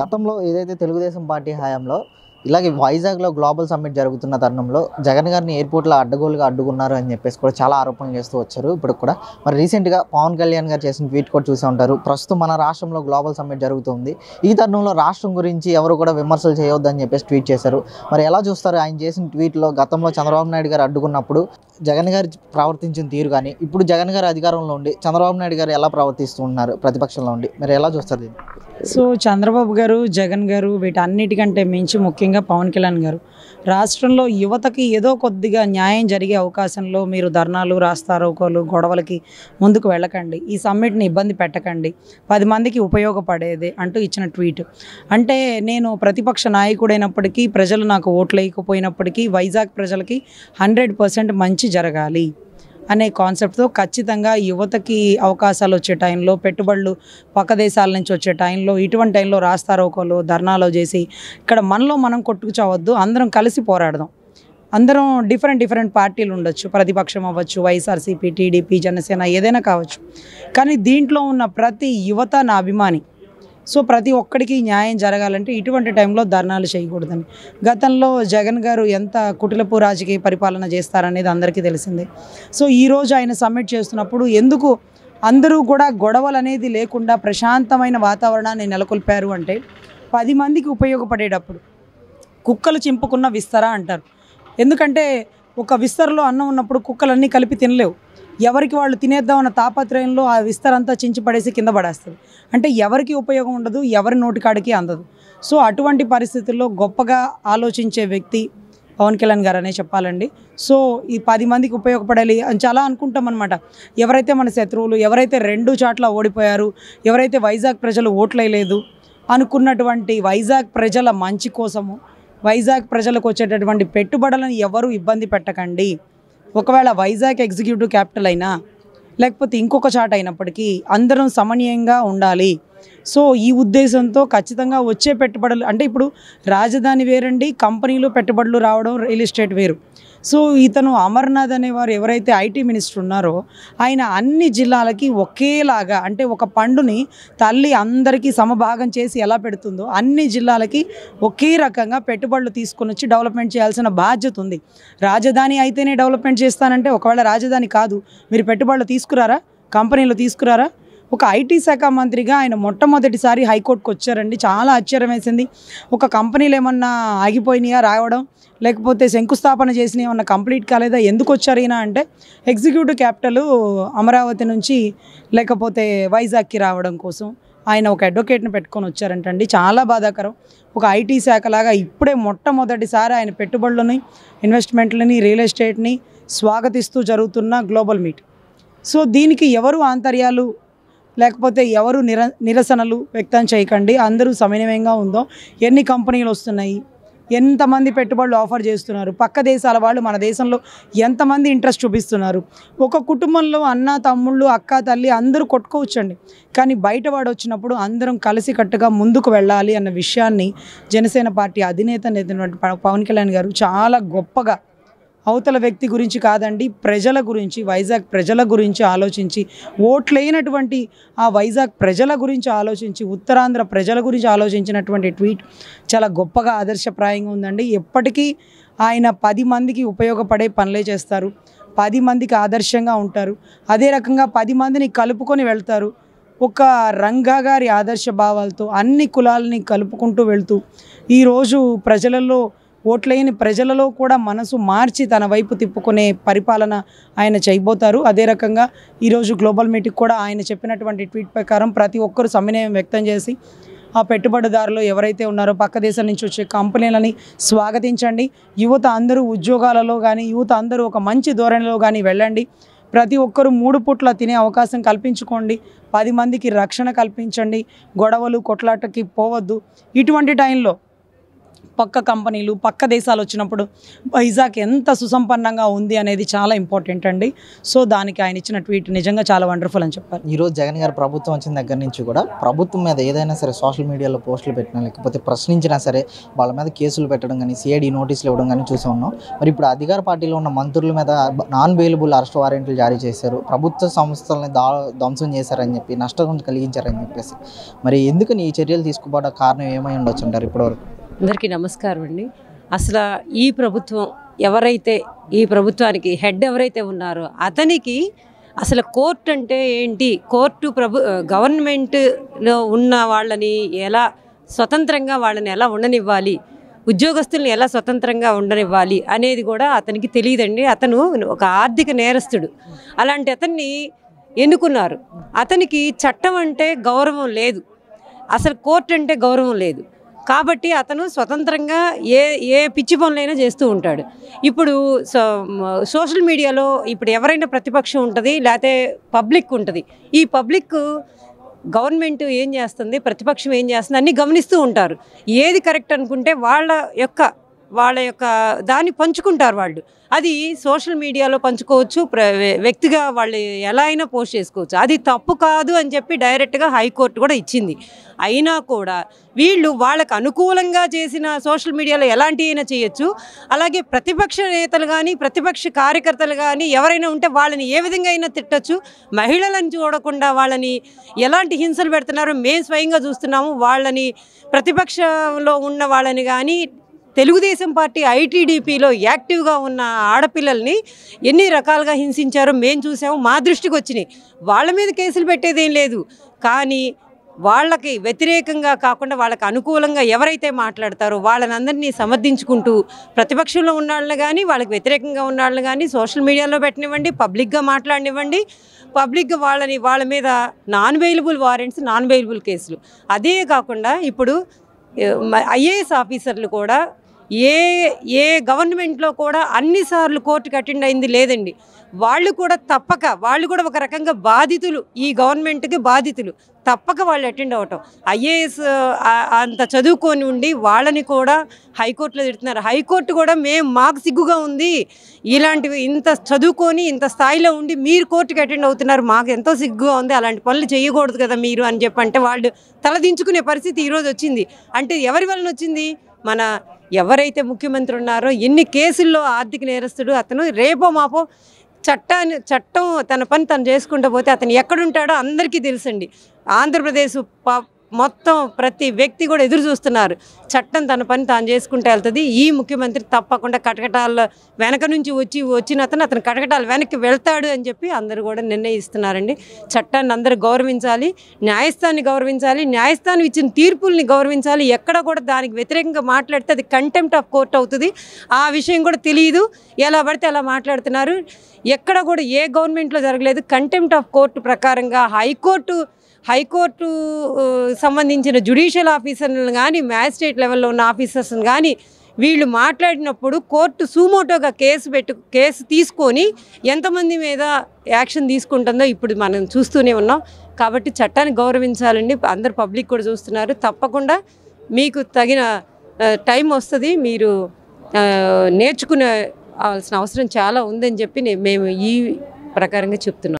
గతంలో ఏదైతే తెలుగుదేశం పార్టీ హయాంలో ఇలాగే వైజాగ్లో గ్లోబల్ సమ్మిట్ జరుగుతున్న తరుణంలో జగన్ గారిని ఎయిర్పోర్ట్లో అడ్డగోలుగా అడ్డుకున్నారు అని చెప్పేసి కూడా చాలా ఆరోపణలు చేస్తూ వచ్చారు ఇప్పుడు కూడా మరి రీసెంట్గా పవన్ కళ్యాణ్ గారు చేసిన ట్వీట్ కూడా చూసే ఉంటారు ప్రస్తుతం మన రాష్ట్రంలో గ్లోబల్ సమ్మిట్ జరుగుతుంది ఈ తరుణంలో రాష్ట్రం గురించి ఎవరు కూడా విమర్శలు చేయవద్దని చెప్పేసి ట్వీట్ చేశారు మరి ఎలా చూస్తారు ఆయన చేసిన ట్వీట్లో గతంలో చంద్రబాబు నాయుడు గారు అడ్డుకున్నప్పుడు జగన్ గారు ప్రవర్తించిన తీరు కానీ ఇప్పుడు జగన్ గారు అధికారంలో ఉండి చంద్రబాబు నాయుడు గారు ఎలా ప్రవర్తిస్తున్నారు ప్రతిపక్షంలో ఉండి మరి ఎలా చూస్తారు సో చంద్రబాబు గారు జగన్ గారు వీటన్నిటికంటే మించి ముఖ్యంగా ముఖ్యంగా పవన్ కళ్యాణ్ గారు రాష్ట్రంలో యువతకి ఏదో కొద్దిగా న్యాయం జరిగే అవకాశంలో మీరు ధర్నాలు రాస్తారోకోలు గొడవలకి ముందుకు వెళ్ళకండి ఈ సమ్మిట్ని ఇబ్బంది పెట్టకండి పది మందికి ఉపయోగపడేది అంటూ ఇచ్చిన ట్వీట్ అంటే నేను ప్రతిపక్ష నాయకుడైనప్పటికీ ప్రజలు నాకు ఓట్లు వేయకపోయినప్పటికీ వైజాగ్ ప్రజలకి హండ్రెడ్ పర్సెంట్ మంచి జరగాలి అనే కాన్సెప్ట్తో ఖచ్చితంగా యువతకి అవకాశాలు వచ్చే టైంలో పెట్టుబడులు పక్క దేశాల నుంచి వచ్చే టైంలో ఇటువంటి టైంలో ఒకళ్ళు ధర్నాలో చేసి ఇక్కడ మనలో మనం కొట్టుకుచావద్దు అందరం కలిసి పోరాడదాం అందరం డిఫరెంట్ డిఫరెంట్ పార్టీలు ఉండొచ్చు ప్రతిపక్షం అవ్వచ్చు వైఎస్ఆర్సీపీ టీడీపీ జనసేన ఏదైనా కావచ్చు కానీ దీంట్లో ఉన్న ప్రతి యువత నా అభిమాని సో ప్రతి ఒక్కడికి న్యాయం జరగాలంటే ఇటువంటి టైంలో ధర్నాలు చేయకూడదని గతంలో జగన్ గారు ఎంత కుటిలపు రాజకీయ పరిపాలన చేస్తారనేది అందరికీ తెలిసిందే సో ఈరోజు ఆయన సబ్మిట్ చేస్తున్నప్పుడు ఎందుకు అందరూ కూడా గొడవలు అనేది లేకుండా ప్రశాంతమైన వాతావరణాన్ని నెలకొల్పారు అంటే పది మందికి ఉపయోగపడేటప్పుడు కుక్కలు చింపుకున్న విస్తరా అంటారు ఎందుకంటే ఒక విస్తరలో అన్నం ఉన్నప్పుడు కుక్కలన్నీ కలిపి తినలేవు ఎవరికి వాళ్ళు తినేద్దామన్న తాపత్రయంలో ఆ విస్తరంతా చించిపడేసి కింద పడేస్తుంది అంటే ఎవరికి ఉపయోగం ఉండదు ఎవరి నోటికాడికి అందదు సో అటువంటి పరిస్థితుల్లో గొప్పగా ఆలోచించే వ్యక్తి పవన్ కళ్యాణ్ గారు అనే చెప్పాలండి సో ఈ పది మందికి ఉపయోగపడాలి అని చాలా అనుకుంటాం అనమాట ఎవరైతే మన శత్రువులు ఎవరైతే రెండు చాట్ల ఓడిపోయారు ఎవరైతే వైజాగ్ ప్రజలు ఓట్లేయలేదు అనుకున్నటువంటి వైజాగ్ ప్రజల మంచి కోసము వైజాగ్ ప్రజలకు వచ్చేటటువంటి పెట్టుబడులను ఎవరు ఇబ్బంది పెట్టకండి ఒకవేళ వైజాగ్ ఎగ్జిక్యూటివ్ క్యాపిటల్ అయినా లేకపోతే ఇంకొక చాట్ అయినప్పటికీ అందరం సమన్యంగా ఉండాలి సో ఈ ఉద్దేశంతో ఖచ్చితంగా వచ్చే పెట్టుబడులు అంటే ఇప్పుడు రాజధాని వేరండి కంపెనీలు పెట్టుబడులు రావడం రియల్ ఎస్టేట్ వేరు సో ఇతను అమర్నాథ్ అనేవారు ఎవరైతే ఐటీ మినిస్టర్ ఉన్నారో ఆయన అన్ని జిల్లాలకి ఒకేలాగా అంటే ఒక పండుని తల్లి అందరికీ సమభాగం చేసి ఎలా పెడుతుందో అన్ని జిల్లాలకి ఒకే రకంగా పెట్టుబడులు తీసుకుని వచ్చి డెవలప్మెంట్ చేయాల్సిన బాధ్యత ఉంది రాజధాని అయితేనే డెవలప్మెంట్ చేస్తానంటే ఒకవేళ రాజధాని కాదు మీరు పెట్టుబడులు తీసుకురారా కంపెనీలు తీసుకురారా ఒక ఐటీ శాఖ మంత్రిగా ఆయన మొట్టమొదటిసారి హైకోర్టుకు వచ్చారండి చాలా ఆశ్చర్యం వేసింది ఒక కంపెనీలు ఏమన్నా ఆగిపోయినాయా రావడం లేకపోతే శంకుస్థాపన చేసిన ఏమన్నా కంప్లీట్ కాలేదా ఎందుకు వచ్చారు అంటే ఎగ్జిక్యూటివ్ క్యాపిటల్ అమరావతి నుంచి లేకపోతే వైజాగ్కి రావడం కోసం ఆయన ఒక అడ్వకేట్ని పెట్టుకొని వచ్చారంటండి చాలా బాధాకరం ఒక ఐటీ శాఖలాగా ఇప్పుడే మొట్టమొదటిసారి ఆయన పెట్టుబడులని ఇన్వెస్ట్మెంట్లని రియల్ ఎస్టేట్ని స్వాగతిస్తూ జరుగుతున్న గ్లోబల్ మీట్ సో దీనికి ఎవరు ఆంతర్యాలు లేకపోతే ఎవరు నిర నిరసనలు వ్యక్తం చేయకండి అందరూ సమన్వయంగా ఉందో ఎన్ని కంపెనీలు వస్తున్నాయి ఎంతమంది పెట్టుబడులు ఆఫర్ చేస్తున్నారు పక్క దేశాల వాళ్ళు మన దేశంలో ఎంతమంది ఇంట్రెస్ట్ చూపిస్తున్నారు ఒక కుటుంబంలో అన్న తమ్ముళ్ళు అక్క తల్లి అందరూ కొట్టుకోవచ్చండి కానీ బయటవాడు వచ్చినప్పుడు అందరం కలిసికట్టుగా ముందుకు వెళ్ళాలి అన్న విషయాన్ని జనసేన పార్టీ అధినేత పవన్ కళ్యాణ్ గారు చాలా గొప్పగా అవతల వ్యక్తి గురించి కాదండి ప్రజల గురించి వైజాగ్ ప్రజల గురించి ఆలోచించి ఓట్లేనటువంటి ఆ వైజాగ్ ప్రజల గురించి ఆలోచించి ఉత్తరాంధ్ర ప్రజల గురించి ఆలోచించినటువంటి ట్వీట్ చాలా గొప్పగా ఆదర్శప్రాయంగా ఉందండి ఎప్పటికీ ఆయన పది మందికి ఉపయోగపడే పనులే చేస్తారు పది మందికి ఆదర్శంగా ఉంటారు అదే రకంగా పది మందిని కలుపుకొని వెళ్తారు ఒక రంగా గారి ఆదర్శ భావాలతో అన్ని కులాలని కలుపుకుంటూ వెళ్తూ ఈరోజు ప్రజలలో ఓట్లేయని ప్రజలలో కూడా మనసు మార్చి తన వైపు తిప్పుకునే పరిపాలన ఆయన చేయబోతారు అదే రకంగా ఈరోజు గ్లోబల్ మీటింగ్ కూడా ఆయన చెప్పినటువంటి ట్వీట్ ప్రకారం ప్రతి ఒక్కరు సమన్వయం వ్యక్తం చేసి ఆ పెట్టుబడిదారులు ఎవరైతే ఉన్నారో పక్క దేశం నుంచి వచ్చే కంపెనీలని స్వాగతించండి యువత అందరూ ఉద్యోగాలలో కానీ యువత అందరూ ఒక మంచి ధోరణిలో కానీ వెళ్ళండి ప్రతి ఒక్కరూ మూడు పుట్ల తినే అవకాశం కల్పించుకోండి పది మందికి రక్షణ కల్పించండి గొడవలు కొట్లాటకి పోవద్దు ఇటువంటి టైంలో పక్క కంపెనీలు పక్క దేశాలు వచ్చినప్పుడు వైజాగ్ ఎంత సుసంపన్నంగా ఉంది అనేది చాలా ఇంపార్టెంట్ అండి సో దానికి ఆయన ఇచ్చిన ట్వీట్ నిజంగా చాలా వండర్ఫుల్ అని చెప్పారు ఈరోజు జగన్ గారు ప్రభుత్వం వచ్చిన దగ్గర నుంచి కూడా ప్రభుత్వం మీద ఏదైనా సరే సోషల్ మీడియాలో పోస్టులు పెట్టినా లేకపోతే ప్రశ్నించినా సరే వాళ్ళ మీద కేసులు పెట్టడం కానీ సిఐడి నోటీసులు ఇవ్వడం కానీ చూసి ఉన్నాం మరి ఇప్పుడు అధికార పార్టీలో ఉన్న మంత్రుల మీద నాన్ బెయిలబుల్ అరెస్ట్ వారెంట్లు జారీ చేశారు ప్రభుత్వ సంస్థలని దా ధ్వంసం చేశారని చెప్పి నష్టం కలిగించారని చెప్పేసి మరి ఎందుకని ఈ చర్యలు తీసుకోవడం కారణం ఏమై ఉండొచ్చు అంటారు ఇప్పటివరకు అందరికీ నమస్కారం అండి అసలు ఈ ప్రభుత్వం ఎవరైతే ఈ ప్రభుత్వానికి హెడ్ ఎవరైతే ఉన్నారో అతనికి అసలు కోర్టు అంటే ఏంటి కోర్టు ప్రభు గవర్నమెంట్లో ఉన్న వాళ్ళని ఎలా స్వతంత్రంగా వాళ్ళని ఎలా ఉండనివ్వాలి ఉద్యోగస్తులను ఎలా స్వతంత్రంగా ఉండనివ్వాలి అనేది కూడా అతనికి తెలియదండి అతను ఒక ఆర్థిక నేరస్తుడు అలాంటి అతన్ని ఎన్నుకున్నారు అతనికి చట్టం అంటే గౌరవం లేదు అసలు కోర్టు అంటే గౌరవం లేదు కాబట్టి అతను స్వతంత్రంగా ఏ ఏ పిచ్చి పనులైనా చేస్తూ ఉంటాడు ఇప్పుడు సోషల్ మీడియాలో ఇప్పుడు ఎవరైనా ప్రతిపక్షం ఉంటుంది లేకపోతే పబ్లిక్ ఉంటుంది ఈ పబ్లిక్ గవర్నమెంట్ ఏం చేస్తుంది ప్రతిపక్షం ఏం చేస్తుంది అన్నీ గమనిస్తూ ఉంటారు ఏది కరెక్ట్ అనుకుంటే వాళ్ళ యొక్క వాళ్ళ యొక్క దాన్ని పంచుకుంటారు వాళ్ళు అది సోషల్ మీడియాలో పంచుకోవచ్చు వ్యక్తిగా వాళ్ళు ఎలా అయినా పోస్ట్ చేసుకోవచ్చు అది తప్పు కాదు అని చెప్పి డైరెక్ట్గా హైకోర్టు కూడా ఇచ్చింది అయినా కూడా వీళ్ళు వాళ్ళకు అనుకూలంగా చేసిన సోషల్ మీడియాలో ఎలాంటి అయినా చేయొచ్చు అలాగే ప్రతిపక్ష నేతలు కానీ ప్రతిపక్ష కార్యకర్తలు కానీ ఎవరైనా ఉంటే వాళ్ళని ఏ విధంగా అయినా తిట్టచ్చు మహిళలను చూడకుండా వాళ్ళని ఎలాంటి హింసలు పెడుతున్నారో మేము స్వయంగా చూస్తున్నాము వాళ్ళని ప్రతిపక్షంలో ఉన్న వాళ్ళని కానీ తెలుగుదేశం పార్టీ ఐటీడీపీలో యాక్టివ్గా ఉన్న ఆడపిల్లల్ని ఎన్ని రకాలుగా హింసించారో మేము చూసాము మా దృష్టికి వచ్చినాయి వాళ్ళ మీద కేసులు పెట్టేదేం లేదు కానీ వాళ్ళకి వ్యతిరేకంగా కాకుండా వాళ్ళకి అనుకూలంగా ఎవరైతే మాట్లాడతారో వాళ్ళని అందరినీ సమర్థించుకుంటూ ప్రతిపక్షంలో ఉన్న వాళ్ళని కానీ వాళ్ళకి వ్యతిరేకంగా ఉన్న కానీ సోషల్ మీడియాలో పెట్టనివ్వండి పబ్లిక్గా మాట్లాడినివ్వండి పబ్లిక్గా వాళ్ళని వాళ్ళ మీద non available warrants non available కేసులు అదే కాకుండా ఇప్పుడు ఐఏఎస్ ఆఫీసర్లు కూడా ఏ ఏ గవర్నమెంట్లో కూడా అన్నిసార్లు కోర్టుకు అటెండ్ అయింది లేదండి వాళ్ళు కూడా తప్పక వాళ్ళు కూడా ఒక రకంగా బాధితులు ఈ గవర్నమెంట్కి బాధితులు తప్పక వాళ్ళు అటెండ్ అవ్వటం ఐఏఎస్ అంత చదువుకొని ఉండి వాళ్ళని కూడా హైకోర్టులో తిడుతున్నారు హైకోర్టు కూడా మేము మాకు సిగ్గుగా ఉంది ఇలాంటివి ఇంత చదువుకొని ఇంత స్థాయిలో ఉండి మీరు కోర్టుకి అటెండ్ అవుతున్నారు మాకు ఎంతో సిగ్గుగా ఉంది అలాంటి పనులు చేయకూడదు కదా మీరు అని చెప్పంటే వాళ్ళు తలదించుకునే పరిస్థితి ఈరోజు వచ్చింది అంటే ఎవరి వలన వచ్చింది మన ఎవరైతే ముఖ్యమంత్రి ఉన్నారో ఎన్ని కేసుల్లో ఆర్థిక నేరస్తుడు అతను రేపో మాపో చట్టాన్ని చట్టం తన పని తను చేసుకుంటూ పోతే అతను ఎక్కడుంటాడో అందరికీ తెలుసండి ఆంధ్రప్రదేశ్ మొత్తం ప్రతి వ్యక్తి కూడా ఎదురు చూస్తున్నారు చట్టం తన పని తాను చేసుకుంటే వెళ్తుంది ఈ ముఖ్యమంత్రి తప్పకుండా కటకటాల వెనక నుంచి వచ్చి వచ్చిన అతను అతను కటకటాలు వెనక్కి వెళ్తాడు అని చెప్పి అందరూ కూడా నిర్ణయిస్తున్నారండి చట్టాన్ని అందరూ గౌరవించాలి న్యాయస్థాన్ని గౌరవించాలి న్యాయస్థానం ఇచ్చిన తీర్పుల్ని గౌరవించాలి ఎక్కడ కూడా దానికి వ్యతిరేకంగా మాట్లాడితే అది కంటెంప్ట్ ఆఫ్ కోర్ట్ అవుతుంది ఆ విషయం కూడా తెలియదు ఎలా పడితే అలా మాట్లాడుతున్నారు ఎక్కడ కూడా ఏ గవర్నమెంట్లో జరగలేదు కంటెంప్ట్ ఆఫ్ కోర్టు ప్రకారంగా హైకోర్టు హైకోర్టు సంబంధించిన జుడిషియల్ ఆఫీసర్లను కానీ మ్యాజిస్ట్రేట్ లెవెల్లో ఉన్న ఆఫీసర్స్ని కానీ వీళ్ళు మాట్లాడినప్పుడు కోర్టు సూమోటోగా కేసు పెట్టు కేసు తీసుకొని ఎంతమంది మీద యాక్షన్ తీసుకుంటుందో ఇప్పుడు మనం చూస్తూనే ఉన్నాం కాబట్టి చట్టాన్ని గౌరవించాలండి అందరు పబ్లిక్ కూడా చూస్తున్నారు తప్పకుండా మీకు తగిన టైం వస్తుంది మీరు నేర్చుకునే అవసరం చాలా ఉందని చెప్పి మేము ఈ ప్రకారంగా చెప్తున్నాం